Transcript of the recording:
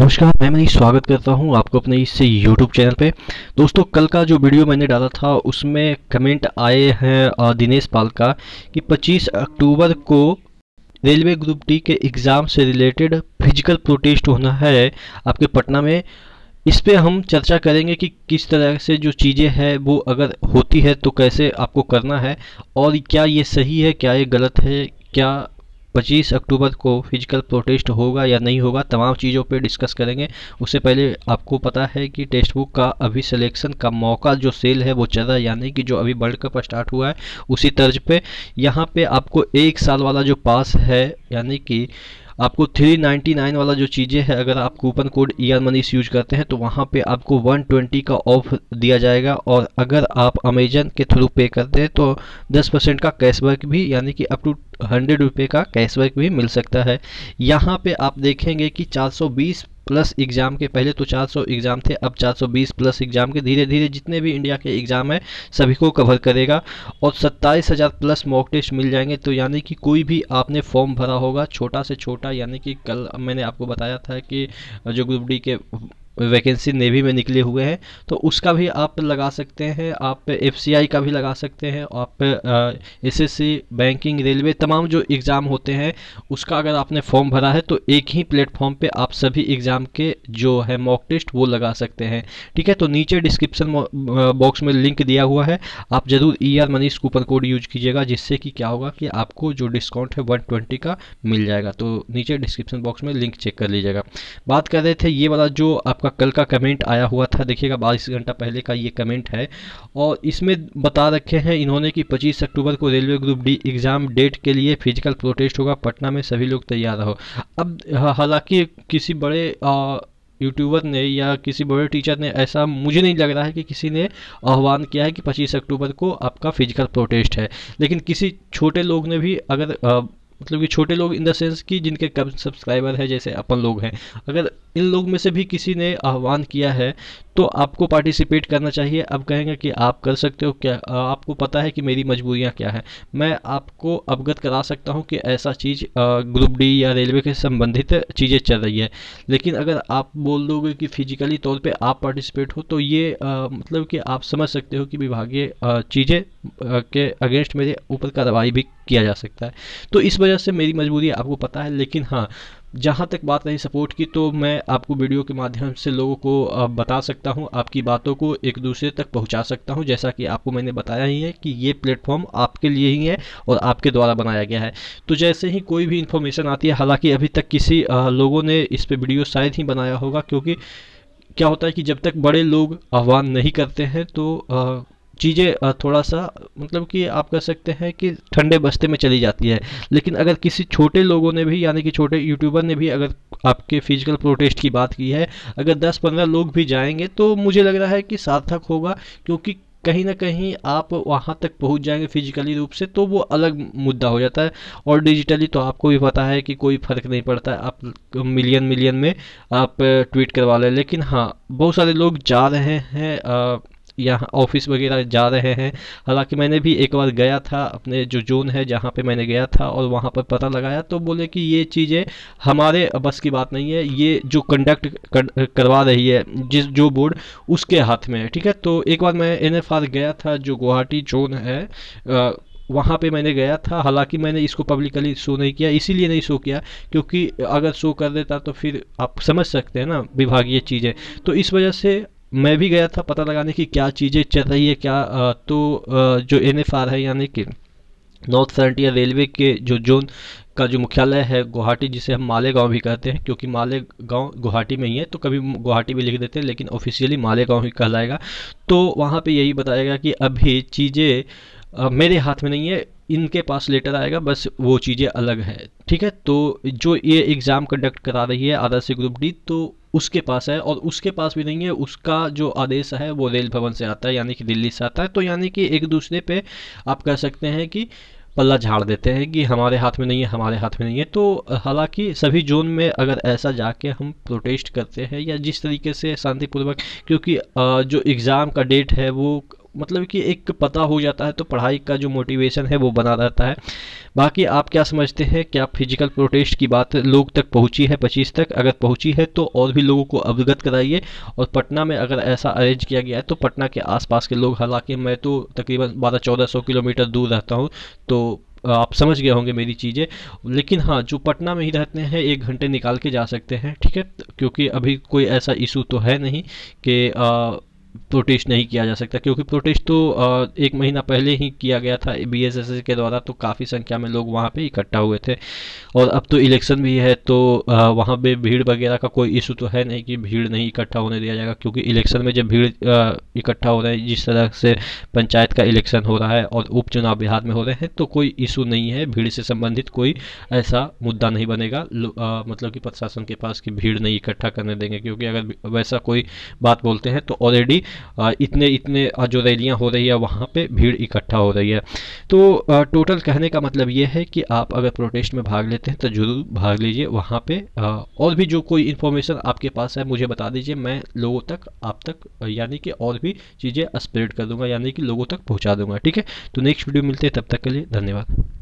नमस्कार मैं मनीष स्वागत करता हूं आपको अपने इस YouTube चैनल पे दोस्तों कल का जो वीडियो मैंने डाला था उसमें कमेंट आए हैं दिनेश पाल का कि 25 अक्टूबर को रेलवे ग्रुप डी के एग्ज़ाम से रिलेटेड फिजिकल प्रोटेस्ट होना है आपके पटना में इस पर हम चर्चा करेंगे कि किस तरह से जो चीज़ें हैं वो अगर होती है तो कैसे आपको करना है और क्या ये सही है क्या ये गलत है क्या 25 अक्टूबर को फिजिकल प्रोटेस्ट होगा या नहीं होगा तमाम चीज़ों पे डिस्कस करेंगे उससे पहले आपको पता है कि टेक्स्ट बुक का अभी सिलेक्शन का मौका जो सेल है वो चल रहा है यानी कि जो अभी वर्ल्ड कप स्टार्ट हुआ है उसी तर्ज पे यहाँ पे आपको एक साल वाला जो पास है यानी कि आपको 399 वाला जो चीज़ें है अगर आप coupon code E R Manish use करते हैं तो वहाँ पे आपको 120 का ऑफ दिया जाएगा और अगर आप अमेजन के थ्रू पे करते हैं तो 10 परसेंट का कैशबैक भी यानी कि अप टू हंड्रेड रुपये का कैशबैक भी मिल सकता है यहाँ पे आप देखेंगे कि 420 प्लस एग्ज़ाम के पहले तो 400 एग्ज़ाम थे अब 420 प्लस एग्ज़ाम के धीरे धीरे जितने भी इंडिया के एग्ज़ाम हैं सभी को कवर करेगा और सत्ताईस हज़ार प्लस मॉक टेस्ट मिल जाएंगे तो यानी कि कोई भी आपने फॉर्म भरा होगा छोटा से छोटा यानी कि कल मैंने आपको बताया था कि जो ग्रुप डी के वैकेंसी नेवी में निकले हुए हैं तो उसका भी आप लगा सकते हैं आप एफ का भी लगा सकते हैं आप एस बैंकिंग रेलवे तमाम जो एग्ज़ाम होते हैं उसका अगर आपने फॉर्म भरा है तो एक ही प्लेटफॉर्म पे आप सभी एग्ज़ाम के जो है मॉक टेस्ट वो लगा सकते हैं ठीक है तो नीचे डिस्क्रिप्शन बॉक्स में लिंक दिया हुआ है आप ज़रूर E R Manish coupon code use कीजिएगा जिससे कि क्या होगा कि आपको जो डिस्काउंट है वन ट्वेंटी का मिल जाएगा तो नीचे डिस्क्रिप्शन बॉक्स में लिंक चेक कर लीजिएगा बात कर रहे थे ये वाला जो आपका आपका कल का कमेंट आया हुआ था देखिएगा बाईस घंटा पहले का ये कमेंट है और इसमें बता रखे हैं इन्होंने कि 25 अक्टूबर को railway group D exam date के लिए फिजिकल प्रोटेस्ट होगा पटना में सभी लोग तैयार हो अब हालांकि किसी बड़े आ, यूट्यूबर ने या किसी बड़े टीचर ने ऐसा मुझे नहीं लग रहा है कि किसी ने आह्वान किया है कि 25 अक्टूबर को आपका फिजिकल प्रोटेस्ट है लेकिन किसी छोटे लोग ने भी अगर आ, मतलब कि छोटे लोग इन द सेंस कि जिनके कम सब्सक्राइबर है जैसे अपन लोग हैं अगर इन लोग में से भी किसी ने आह्वान किया है तो आपको पार्टिसिपेट करना चाहिए अब कहेंगे कि आप कर सकते हो क्या आपको पता है कि मेरी मजबूरियां क्या है मैं आपको अवगत करा सकता हूं कि ऐसा चीज़ ग्रुप डी या रेलवे के संबंधित चीज़ें चल रही है लेकिन अगर आप बोल दोगे कि फिजिकली तौर पे आप पार्टिसिपेट हो तो ये आ, मतलब कि आप समझ सकते हो कि विभागीय चीज़ें के अगेंस्ट मेरे ऊपर कार्रवाई भी किया जा सकता है तो इस वजह से मेरी मजबूरी आपको पता है लेकिन हाँ जहाँ तक बात रही सपोर्ट की तो मैं आपको वीडियो के माध्यम से लोगों को बता सकता हूँ आपकी बातों को एक दूसरे तक पहुँचा सकता हूँ जैसा कि आपको मैंने बताया ही है कि ये प्लेटफॉर्म आपके लिए ही है और आपके द्वारा बनाया गया है तो जैसे ही कोई भी इन्फॉर्मेशन आती है हालाँकि अभी तक किसी लोगों ने इस पर वीडियो शायद ही बनाया होगा क्योंकि क्या होता है कि जब तक बड़े लोग आह्वान नहीं करते हैं तो चीज़ें थोड़ा सा मतलब कि आप कह सकते हैं कि ठंडे बस्ते में चली जाती है लेकिन अगर किसी छोटे लोगों ने भी यानी कि छोटे यूट्यूबर ने भी अगर आपके फिजिकल प्रोटेस्ट की बात की है अगर दस पंद्रह लोग भी जाएंगे तो मुझे लग रहा है कि सार्थक होगा क्योंकि कहीं ना कहीं आप वहाँ तक पहुँच जाएंगे फिजिकली रूप से तो वो अलग मुद्दा हो जाता है और डिजिटली तो आपको भी पता है कि कोई फ़र्क नहीं पड़ता है आप मिलियन मिलियन में आप ट्वीट करवा लें लेकिन हाँ बहुत सारे लोग जा रहे हैं आ, यहाँ ऑफिस वगैरह जा रहे हैं हालांकि मैंने भी एक बार गया था अपने जो जोन है जहाँ पे मैंने गया था और वहाँ पर पता लगाया तो बोले कि ये चीज़ें हमारे बस की बात नहीं है ये जो कंडक्ट कर, करवा रही है जिस जो बोर्ड उसके हाथ में है ठीक है तो एक बार मैं एन गया था जो गुवाहाटी जोन है आ, वहाँ पे मैंने गया था हालांकि मैंने इसको पब्लिकली शो नहीं किया इसीलिए नहीं शो किया क्योंकि अगर शो कर देता तो फिर आप समझ सकते हैं ना विभागीय चीज़ें तो इस वजह से मैं भी गया था पता लगाने की क्या चीज़ें चल रही है क्या तो जो एन एफ आर है यानी कि नॉर्थ फ्रंटियर रेलवे के जो जोन का जो मुख्यालय है गुवाहाटी जिसे हम मालेगांव भी कहते हैं क्योंकि मालेगांव गुवाहाटी में ही है तो कभी गुवाहाटी भी लिख देते हैं लेकिन ऑफिशियली मालेगांव ही कहलाएगा तो वहाँ पे यही बताया गया कि अभी चीज़ें मेरे हाथ में नहीं है इनके पास लेटर आएगा बस वो चीज़ें अलग है ठीक है तो जो ये एग्ज़ाम कंडक्ट करा रही है आर ग्रुप डी तो उसके पास है और उसके पास भी नहीं है उसका जो आदेश है वो रेल भवन से आता है यानी कि दिल्ली से आता है तो यानी कि एक दूसरे पे आप कह सकते हैं कि पल्ला झाड़ देते हैं कि हमारे हाथ में नहीं है हमारे हाथ में नहीं है तो हालांकि सभी जोन में अगर ऐसा जाके हम प्रोटेस्ट करते हैं या जिस तरीके से शांतिपूर्वक क्योंकि जो एग्ज़ाम का डेट है वो मतलब कि एक पता हो जाता है तो पढ़ाई का जो मोटिवेशन है वो बना रहता है बाकी आप क्या समझते हैं क्या फिजिकल प्रोटेस्ट की बात लोग तक पहुंची है पच्चीस तक अगर पहुंची है तो और भी लोगों को अवगत कराइए और पटना में अगर ऐसा अरेंज किया गया है तो पटना के आसपास के लोग हालांकि मैं तो तकरीबन बारह चौदह सौ किलोमीटर दूर रहता हूँ तो आप समझ गए होंगे मेरी चीज़ें लेकिन हाँ जो पटना में ही रहते हैं एक घंटे निकाल के जा सकते हैं ठीक है क्योंकि अभी कोई ऐसा इशू तो है नहीं कि प्रोटेस्ट नहीं किया जा सकता क्योंकि प्रोटेस्ट तो एक महीना पहले ही किया गया था बी के द्वारा तो काफ़ी संख्या में लोग वहाँ पे इकट्ठा हुए थे और अब तो इलेक्शन भी है तो वहाँ पे भीड़ वगैरह का कोई इशू तो है नहीं कि भीड़ नहीं इकट्ठा होने दिया जाएगा क्योंकि इलेक्शन में जब भीड़ इकट्ठा हो रहा है जिस तरह से पंचायत का इलेक्शन हो रहा है और उपचुनाव बिहार में हो रहे हैं तो कोई इशू नहीं है भीड़ से संबंधित कोई ऐसा मुद्दा नहीं बनेगा मतलब कि प्रशासन के पास कि भीड़ नहीं इकट्ठा करने देंगे क्योंकि अगर वैसा कोई बात बोलते हैं तो ऑलरेडी इतने इतने जो रैलियाँ हो रही है वहाँ पे भीड़ इकट्ठा हो रही है तो टोटल कहने का मतलब ये है कि आप अगर प्रोटेस्ट में भाग लेते हैं तो ज़रूर भाग लीजिए वहाँ पे और भी जो कोई इन्फॉर्मेशन आपके पास है मुझे बता दीजिए मैं लोगों तक आप तक यानी कि और भी चीज़ें स्प्रेड कर दूँगा यानी कि लोगों तक पहुँचा दूँगा ठीक है तो नेक्स्ट वीडियो मिलते हैं तब तक के लिए धन्यवाद